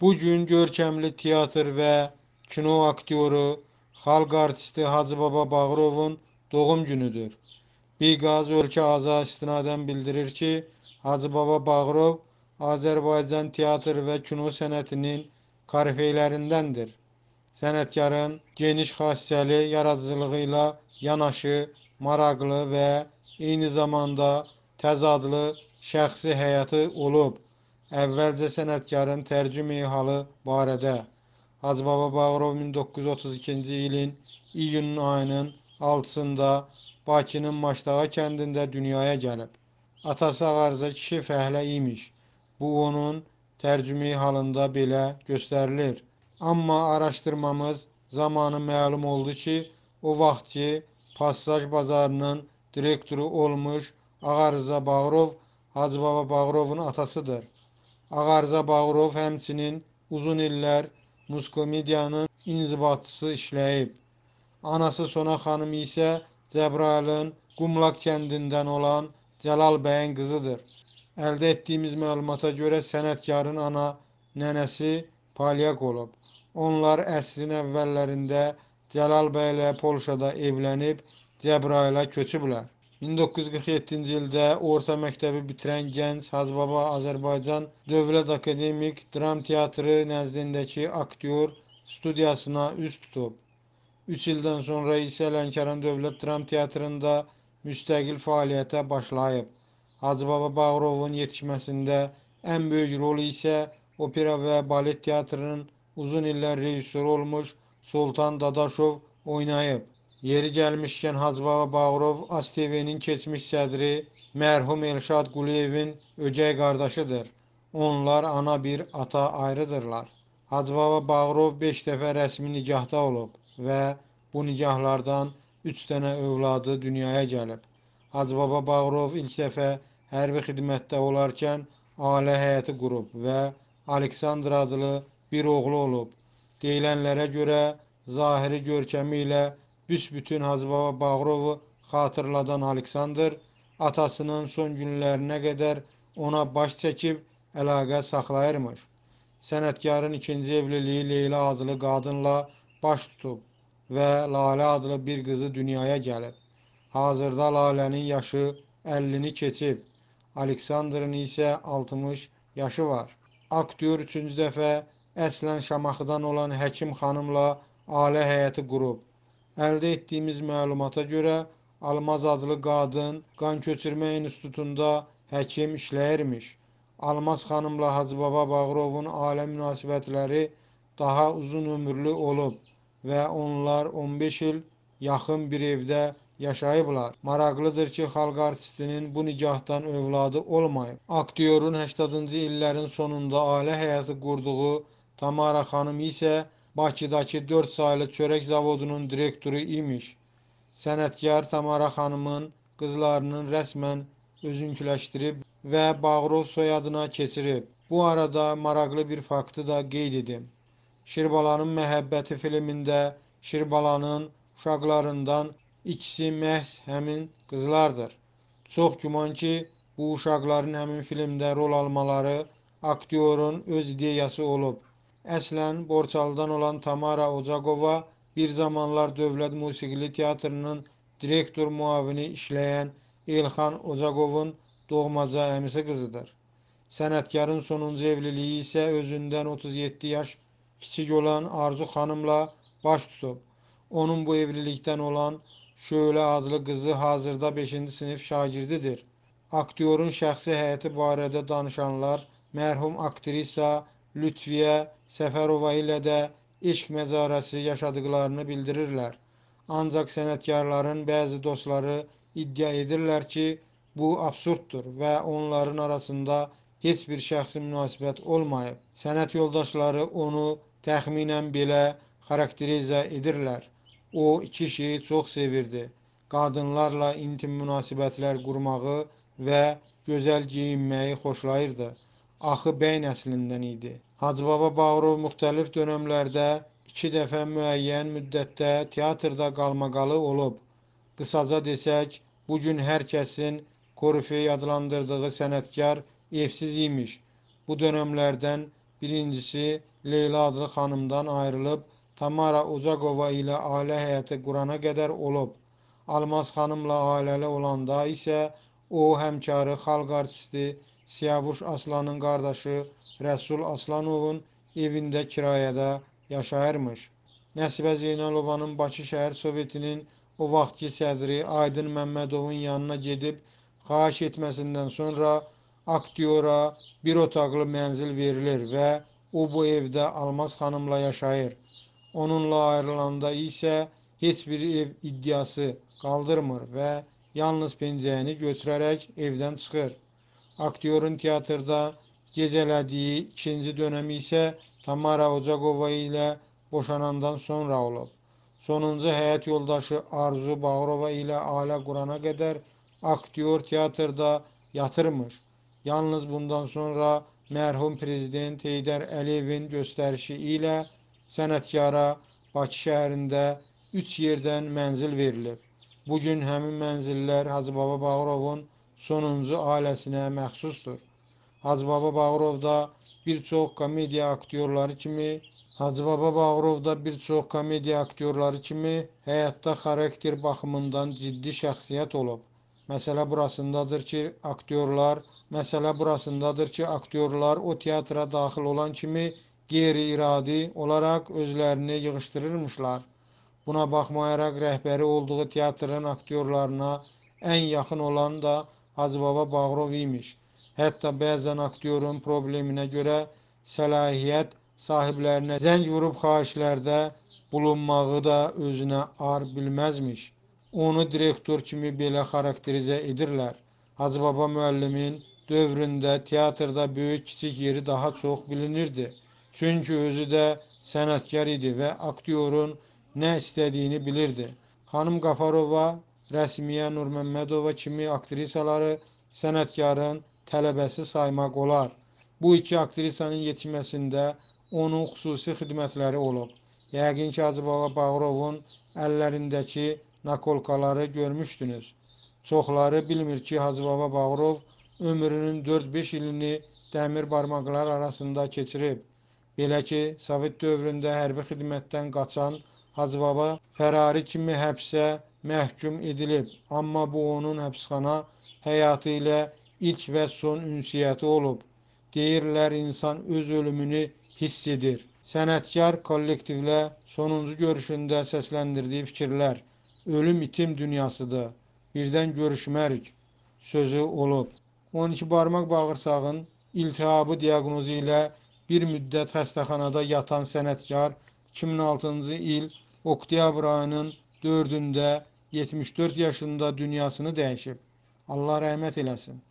Bu gün görkəmli teatr və kino aktyoru, xalq artisti Hacı Baba Bağırovun doğum günüdür. Biqaz ölkə aza istinadən bildirir ki, Hacı Baba Bağırov Azərbaycan teatr və kino sənətinin karifeylərindəndir. Sənətkarın geniş xassəli yaradıcılığı ilə yanaşı, maraqlı və eyni zamanda təzadlı şəxsi həyatı olub. Əvvəlcə sənətkarın tərcümeyi halı barədə Hacı Baba Bağırov 1932-ci ilin iyun ayının 6-sında Bakının Maşdağa kəndində dünyaya gəlib. Atası Ağarza kişi fəhlə imiş. Bu onun tərcümeyi halında belə göstərilir. Amma araşdırmamız zamanı məlum oldu ki, o vaxtki Passaj bazarının direktoru olmuş Ağarza Bağırov Hacı Baba Bağırovun atasıdır. Ağarza Bağırov həmçinin uzun illər muskomediyanın inzibatçısı işləyib. Anası Sona xanım isə Cəbrailin Qumlaq kəndindən olan Cəlal bəyin qızıdır. Əldə etdiyimiz məlumata görə sənətkarın ana nənəsi palyak olub. Onlar əsrin əvvəllərində Cəlal bəylə Polşada evlənib Cəbrailə köçüblər. 1947-ci ildə orta məktəbi bitirən gənc Hacbaba Azərbaycan Dövlət Akademik Dram Teatrı nəzdindəki aktyor studiyasına üz tutub. 3 ildən sonra isə Lənkəran Dövlət Dram Teatrında müstəqil fəaliyyətə başlayıb. Hacıbaba Bağırovun yetişməsində ən böyük rolu isə opera və balet teatrının uzun illər rejissoru olmuş Sultan Dadaşov oynayıb. Yeri gəlmişkən Hacı Baba Bağırov ASTV-nin keçmiş sədri mərhum Elşad Quliyevin ögəy qardaşıdır. Onlar ana bir, ata ayrıdırlar. Hacı Baba Bağırov 5 dəfə rəsmi nigahda olub və bu nigahlardan 3 dənə övladı dünyaya gəlib. Hacı Baba Bağırov ilk dəfə hərbi xidmətdə olarkən ailə həyəti qurub və Aleksandr adlı bir oğlu olub. Deyilənlərə görə zahiri görkəmi ilə büsbütün Hacıbaba Bağırovu xatırladan Aleksandr atasının son günlərinə qədər ona baş çəkib əlaqə saxlayırmış. Sənətkarın ikinci evliliyi Leyla adlı qadınla baş tutub və Lalə adlı bir qızı dünyaya gəlib. Hazırda Lalənin yaşı 50-ni keçib, Aleksandrın isə 60 yaşı var. Aktyor üçüncü dəfə əslən Şamaxıdan olan həkim xanımla ailə həyəti qurub. Əldə etdiyimiz məlumata görə Almaz adlı qadın qan köçürmə institutunda həkim işləyirmiş. Almaz xanımla Hacıbaba Bağırovun ailə münasibətləri daha uzun ömürlü olub və onlar 15 il yaxın bir evdə yaşayıblar. Maraqlıdır ki, xalq artistinin bu nigahdan övladı olmayıb. Aktyorun 80-cı illərin sonunda ailə həyatı qurduğu Tamara xanım isə Bakıdakı 4 saylı çörək zavodunun direktoru imiş. Sənətkar Tamara xanımın qızlarının rəsmən özünküləşdirib və Bağrov soyadına keçirib. Bu arada maraqlı bir faktı da qeyd edim. Şirbalanın məhəbbəti filmində Şirbalanın uşaqlarından ikisi məhz həmin qızlardır. Çox güman ki, bu uşaqların həmin filmdə rol almaları aktyorun öz ideyası olub. Əslən Borçalıdan olan Tamara Ocaqova bir zamanlar Dövlət Musiqili Teatrının direktor müavini işləyən Elxan Ocaqovun doğmaca əmisi qızıdır. Sənətkarın sonuncu evliliyi isə özündən 37 yaş kiçik olan Arzu xanımla baş tutub. Onun bu evlilikdən olan Şölə adlı qızı hazırda 5-ci sinif şagirdidir. Aktyorun şəxsi həyatı barədə danışanlar mərhum aktrisa Lütfiyə Səfərova ilə də eşq məzarəsi yaşadıqlarını bildirirlər. Ancaq sənətkarların bəzi dostları iddia edirlər ki, bu absurddur və onların arasında heç bir şəxsi münasibət olmayıb. Sənət yoldaşları onu təxminən belə xarakterizə edirlər. O iki şeyi çox sevirdi. Qadınlarla intim münasibətlər qurmağı və gözəl geyinməyi xoşlayırdı axı bəy nəslindən idi. Hacı Baba Bağırov müxtəlif dönəmlərdə iki dəfə müəyyən müddətdə teatrda qalmaqalı olub. Qısaca desək, bu gün hər kəsin koryfey adlandırdığı sənətkar evsiz imiş. Bu dönəmlərdən birincisi Leyla adlı xanımdan ayrılıb Tamara Ocaqova ilə ailə həyatı qurana qədər olub. Almaz xanımla ailəli olanda isə o həmkarı xalq artisti Siyavuş Aslanın qardaşı Rəsul Aslanovun evində kirayədə yaşayırmış. Nəsibə Zeynalovanın Bakı şəhər sovetinin o vaxtki sədri Aydın Məmmədovun yanına gedib xahiş etməsindən sonra aktyora bir otaqlı mənzil verilir və o bu evdə Almaz xanımla yaşayır. Onunla ayrılanda isə heç bir ev iddiası qaldırmır və yalnız pencəyini götürərək evdən çıxır. Aktyorun tiyatrda gecelediği ikinci dönemi ise Tamara Ocaqova ile boşanandan sonra olub. Sonuncu həyat yoldaşı Arzu Bağırova ilə ailə qurana qədər aktyor teatrda yatırmış. Yalnız bundan sonra mərhum prezident Heydər Əliyevin göstərişi ilə sənətkara Bakı şəhərində 3 yerdən mənzil verilib. Bu gün həmin mənzillər Hacı Baba Bağırovun sonuncu ailəsinə məxsusdur. Hacıbaba Bağırov da bir çox komediya aktyorları kimi Hacıbaba Bağırov da bir çox komediya aktyorları kimi həyatda xarakter baxımından ciddi şəxsiyyət olub. Məsələ burasındadır ki, aktyorlar, məsələ burasındadır ki, aktyorlar o teatra daxil olan kimi qeyri-iradi olaraq özlərini yığışdırırmışlar. Buna baxmayaraq rəhbəri olduğu teatrın aktyorlarına ən yaxın olan da Hacı Baba Bağırov imiş. Hətta bəzən aktyorun probleminə görə səlahiyyət sahiblərinə zəng vurub xahişlərdə bulunmağı da özünə ar bilməzmiş. Onu direktor kimi belə xarakterizə edirlər. Hacı Baba müəllimin dövründə teatrda böyük-kiçik yeri daha çox bilinirdi. Çünki özü də sənətkar idi və aktyorun nə istədiyini bilirdi. Xanım Qafarova rəsmiyə Nur Məmmədova kimi aktrisaları sənətkarın tələbəsi saymaq olar. Bu iki aktrisanın yetişməsində onun xüsusi xidmətləri olub. Yəqin ki, Hacıbala Bağırovun əllərindəki nakolkaları görmüşdünüz. Çoxları bilmir ki, Hacıbaba Bağırov ömrünün 4-5 ilini dəmir barmaqlar arasında keçirib. Belə ki, Sovet dövründə hərbi xidmətdən qaçan Hacıbaba Fərari kimi həbsə məhkum edilib, amma bu onun həbsxana həyatı ilə ilk və son ünsiyyəti olub. Deyirlər insan öz ölümünü hiss edir. Sənətkar kollektivlə sonuncu görüşündə səsləndirdiyi fikirlər ölüm itim dünyasıdır. Birdən görüşmərik sözü olub. 12 barmaq bağırsağın iltihabı diaqnozu ilə bir müddət xəstəxanada yatan sənətkar 2006-cı il oktyabr ayının dördündə 74 yaşında dünyasını dəyişib. Allah rahmet eləsin.